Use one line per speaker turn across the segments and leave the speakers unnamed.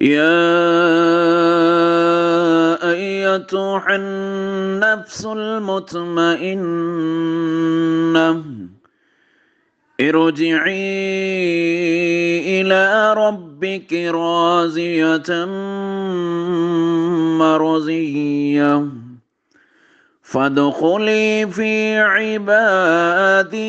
يا أيتها النفس المطمئنة ارجعي إلى ربك راضية مرضية فادخلي في عبادي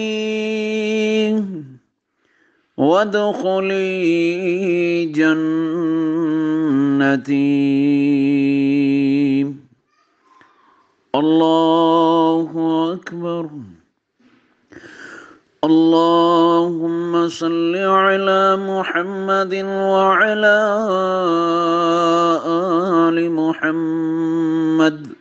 وادخلي جنتي الله اكبر اللهم صل على محمد وعلى ال محمد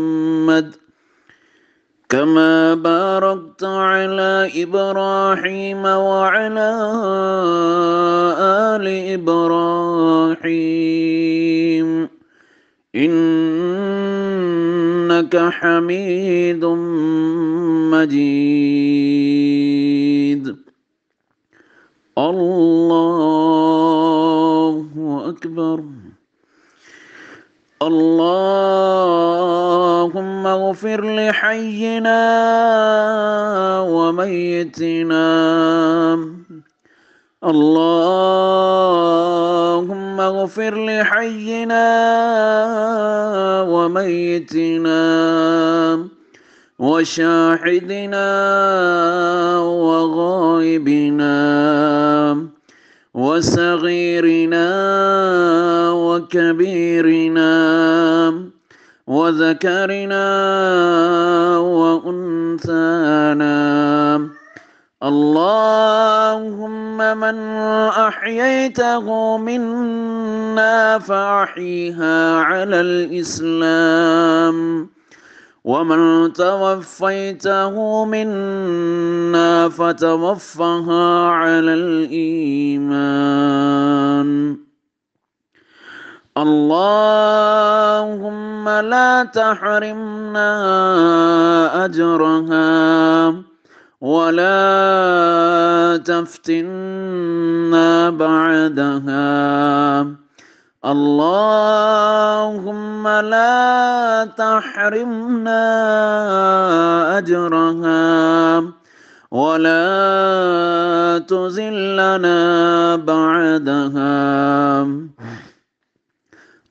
محمد كما باركت على إبراهيم وعلى آل إبراهيم إنك حميد مجيد الله أكبر اللهم اغفر لحينا وميتنا اللهم اغفر لحينا وميتنا وشاهدنا وغائبنا وصغيرنا وكبيرنا وذكرنا وأنثانا اللهم من أحييته منا فأحيها على الإسلام ومن توفيته منا فتوفها على الإيمان اللهم لا تحرمنا أجرها ولا تفتنا بعدها اللهم لا تحرمنا أجرها ولا تزلنا بعدها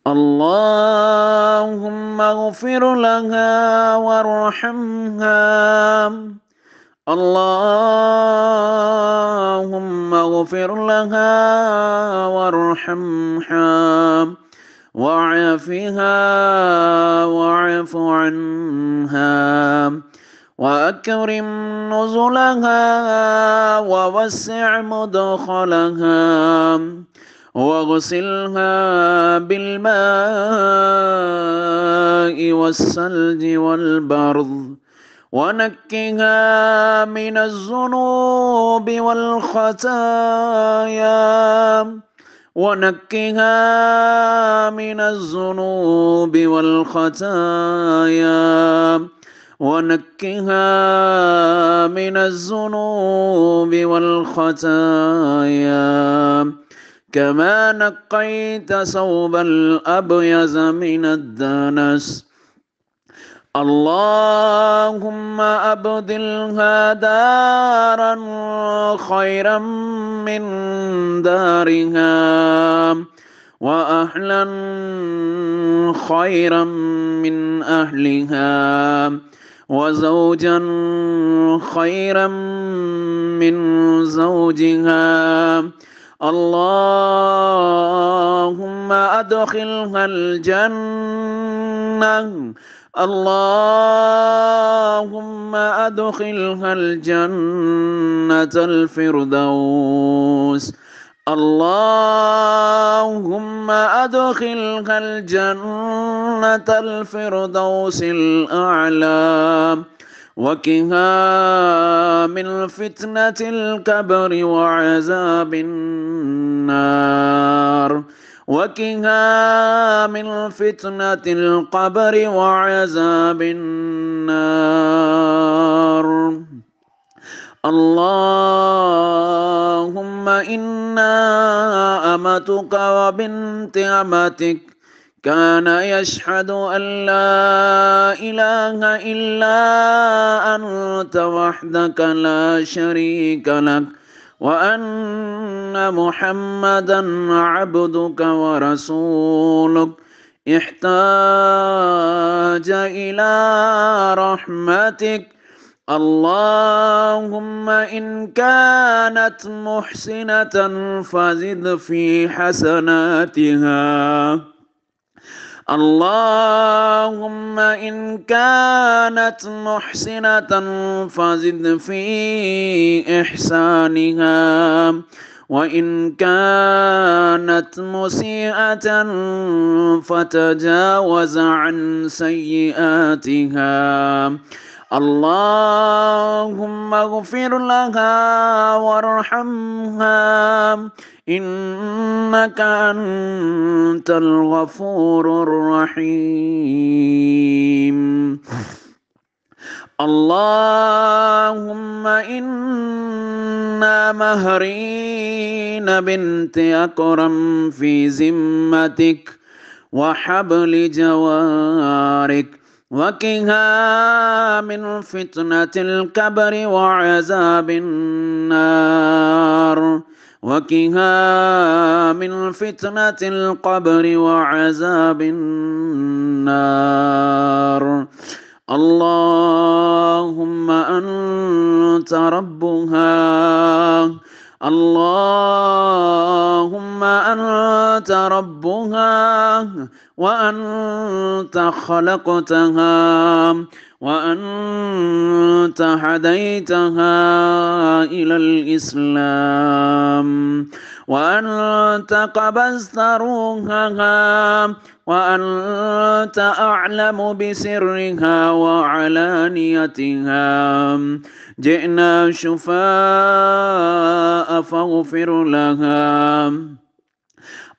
اللهم اغفر لها وارحمها اللهم اغفر لها وارحمها وعافها واعف عنها واكرم نزلها ووسع مدخلها واغسلها بالماء والثلج والبرد ونكها من الذنوب والخطايا ونكها من الذنوب والخطايا ونكها من الذنوب والخطايا كما نقيت ثوب الأبيض من الدنس اللهم أبدلها دارا خيرا من دارها وأهلا خيرا من أهلها وزوجا خيرا من زوجها اللهم أدخلها الجنة اللهم أدخلها الجنة الفردوس اللهم أدخلها الجنة الفردوس الأعلى وكهام من فتنة الكبر وعذاب النار وكهام من فتنة القبر وعذاب النار اللهم إنا أمتك وبنت أمتك كان يشهد أن لا إله إلا أنت وحدك لا شريك لك وأن محمدا عبدك ورسولك احتاج إلى رحمتك اللهم إن كانت محسنة فزد في حسناتها اللهم إن كانت محسنة فزد في إحسانها وإن كانت مسيئة فتجاوز عن سيئاتها اللهم اغفر لها وارحمها إنك أنت الغفور الرحيم اللهم إنا مهرين بنت أكرم في ذمتك وحبل جوارك وكها من فتنة الكبر وعذاب النار وكها من فتنة القبر وعذاب النار اللهم أنت ربها اللهم أنت ربها وأنت خلقتها وأنت هديتها إلى الإسلام وأنت قبضت روحها وأنت أعلم بسرها وعلانيتها جئنا شفاء فاغفر لها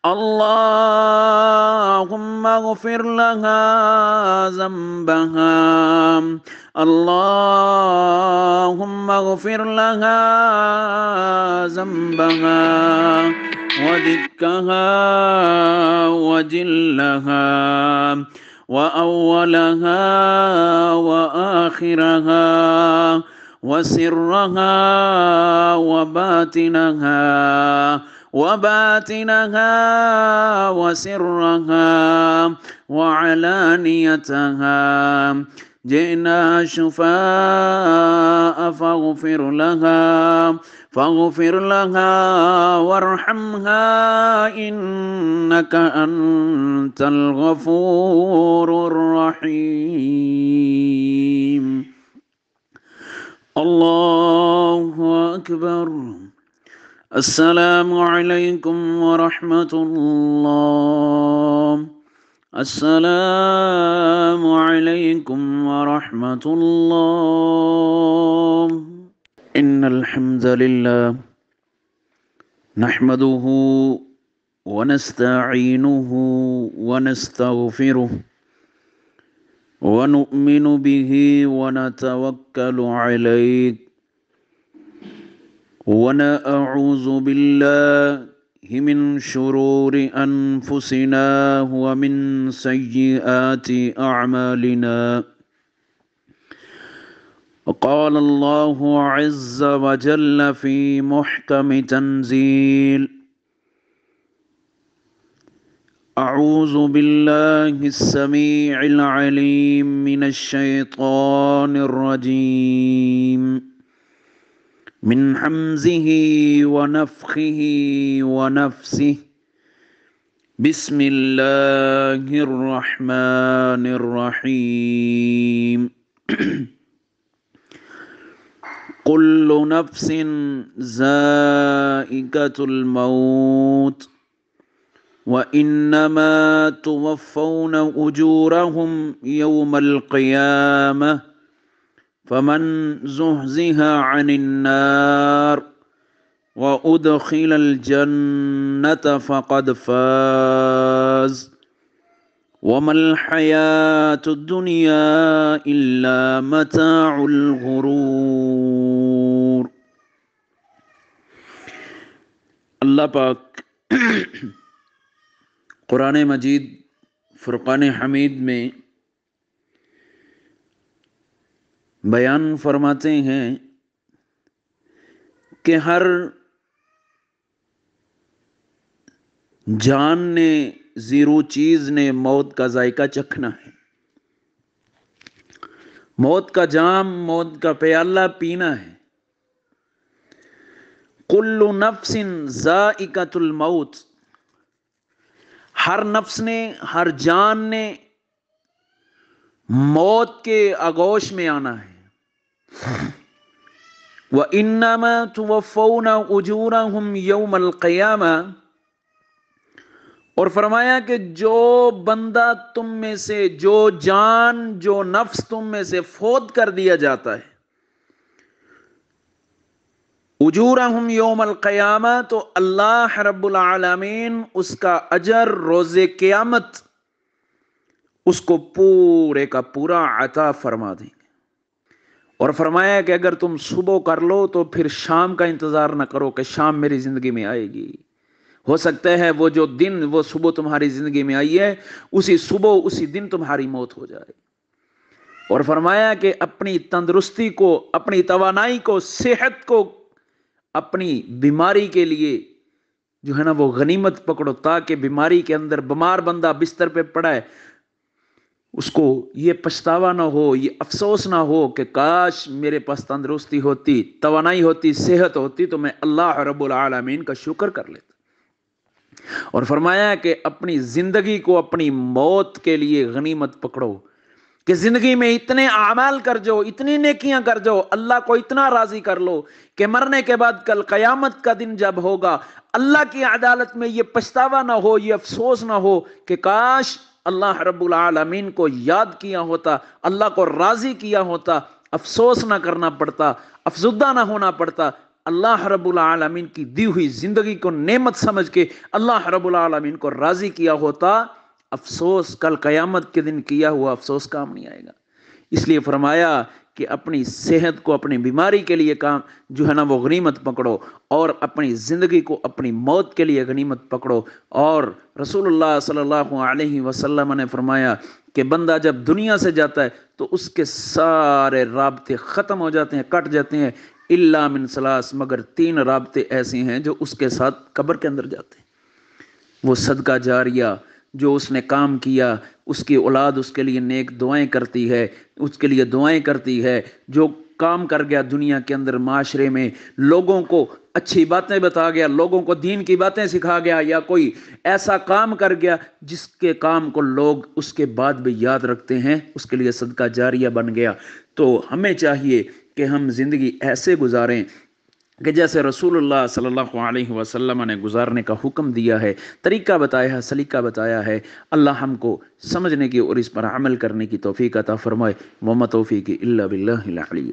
اللهم اغفر لها ذنبها اللهم اغفر لها ذنبها ودكها وجلها وأولها وآخرها وسرها وباطنها وباطنها وسرها وعلانيتها جئنا شفاء فاغفر لها فاغفر لها وارحمها إنك أنت الغفور الرحيم الله أكبر السلام عليكم ورحمة الله السلام عليكم ورحمة الله إن الحمد لله نحمده ونستعينه ونستغفره ونؤمن به ونتوكل عليه وانا اعوذ بالله من شرور انفسنا ومن سيئات اعمالنا وقال الله عز وجل في محكم تنزيل اعوذ بالله السميع العليم من الشيطان الرجيم من حمزه ونفخه ونفسه بسم الله الرحمن الرحيم كل نفس زائقة الموت وإنما توفون أجورهم يوم القيامة فمن زهزها عن النار وأدخل الجنة فقد فاز وما الحياة الدنيا إلا متاع الغرور الله پاک قرآن مجید فرقان حمید میں بیان فرماتے ہیں کہ ہر جان نے زیرو چیز نے موت کا ذائقہ چکھنا ہے موت کا جام موت کا پیالہ پینا ہے کل نفس ذائقت الموت ہر نفس نے ہر جان نے موت کے آگوش میں آنا ہے وہ انام تو يَوْمَ فونا یوم اور فرمایا کہ جو بندہ تم میں سے جو جان جو نفس تم میں سے فوت کر دیا جاتا ہے اجورہم یوم القیامہ تو اللہ رب العالمین اس کا اجر روز قیامت اس کو پورے کا پورا عطا فرما دیں اور فرمایا کہ اگر تم صبح کر لو تو پھر شام کا انتظار نہ کرو کہ شام میری زندگی میں آئے گی ہو سکتا ہے وہ جو دن وہ صبح تمہاری زندگی میں آئی ہے اسی اسی صبح دن تمہاری موت ہو جائے اور فرمایا کہ اپنی تندرستی کو اپنی توانائی کو صحت کو اپنی بیماری کے لیے جو ہے نا وہ غنیمت پکڑو تاکہ بیماری کے اندر بیمار بندہ بستر پہ پڑا ہے اس کو یہ پچھتاوا نہ ہو یہ افسوس نہ ہو کہ کاش میرے پاس تندرستی ہوتی توانائی ہوتی صحت ہوتی تو میں اللہ رب العالمین کا شکر کر لیتا اور فرمایا کہ اپنی زندگی کو اپنی موت کے لیے غنیمت پکڑو کہ زندگی میں اتنے اعمال کر جو اتنی نیکیاں کر جو اللہ کو اتنا راضی کر لو کہ مرنے کے بعد کل قیامت کا دن جب ہوگا اللہ کی عدالت میں یہ پچھتاوا نہ ہو یہ افسوس نہ ہو کہ کاش اللہ رب العالمین کو یاد کیا ہوتا اللہ کو راضی کیا ہوتا افسوس نہ کرنا پڑتا افزودہ نہ ہونا پڑتا اللہ رب العالمین کی دی ہوئی زندگی کو نعمت سمجھ کے اللہ رب العالمین کو راضی کیا ہوتا افسوس کل قیامت کے دن کیا ہوا افسوس کام نہیں آئے گا اس لیے فرمایا کہ اپنی صحت کو اپنی بیماری کے لیے کام جو ہے نا وہ غنیمت پکڑو اور اپنی زندگی کو اپنی موت کے لیے غنیمت پکڑو اور رسول اللہ صلی اللہ علیہ وسلم نے فرمایا کہ بندہ جب دنیا سے جاتا ہے تو اس کے سارے رابطے ختم ہو جاتے ہیں کٹ جاتے ہیں اللہ من سلاس مگر تین رابطے ایسے ہیں جو اس کے ساتھ قبر کے اندر جاتے ہیں وہ صدقہ جاریہ جو اس نے کام کیا اس کی اولاد اس کے لیے نیک دعائیں کرتی ہے اس کے لیے دعائیں کرتی ہے جو کام کر گیا دنیا کے اندر معاشرے میں لوگوں کو اچھی باتیں بتا گیا لوگوں کو دین کی باتیں سکھا گیا یا کوئی ایسا کام کر گیا جس کے کام کو لوگ اس کے بعد بھی یاد رکھتے ہیں اس کے لیے صدقہ جاریہ بن گیا تو ہمیں چاہیے کہ ہم زندگی ایسے گزاریں کہ جیسے رسول اللہ صلی اللہ علیہ وسلم نے گزارنے کا حکم دیا ہے طریقہ بتایا ہے سلیقہ بتایا ہے اللہ ہم کو سمجھنے کی اور اس پر عمل کرنے کی توفیق عطا فرمائے محمد توفیق اللہ